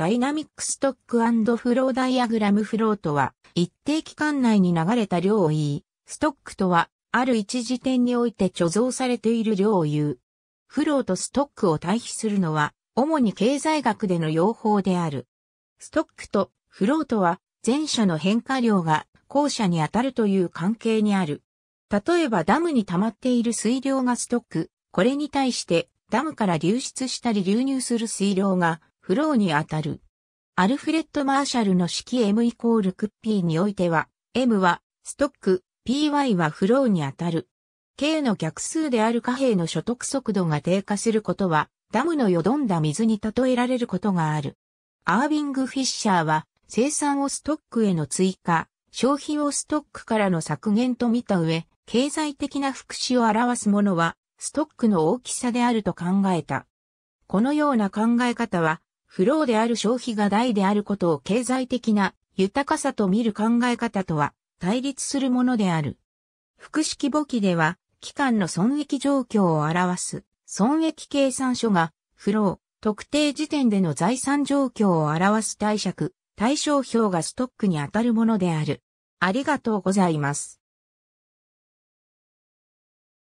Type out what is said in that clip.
ダイナミックストックフローダイアグラムフローとは、一定期間内に流れた量を言い、ストックとは、ある一時点において貯蔵されている量を言う。フローとストックを対比するのは、主に経済学での用法である。ストックとフローとは、前者の変化量が後者に当たるという関係にある。例えばダムに溜まっている水量がストック、これに対してダムから流出したり流入する水量がフローにあたる。アルフレッド・マーシャルの式 M イコールクッピーにおいては、M はストック、PY はフローにあたる。K の逆数である貨幣の所得速度が低下することは、ダムのよどんだ水に例えられることがある。アービング・フィッシャーは、生産をストックへの追加、消費をストックからの削減と見た上、経済的な福祉を表すものは、ストックの大きさであると考えた。このような考え方は、フローである消費が大であることを経済的な豊かさと見る考え方とは対立するものである。複式簿記では、期間の損益状況を表す損益計算書が、フロー、特定時点での財産状況を表す貸借、対象表がストックに当たるものである。ありがとうございます。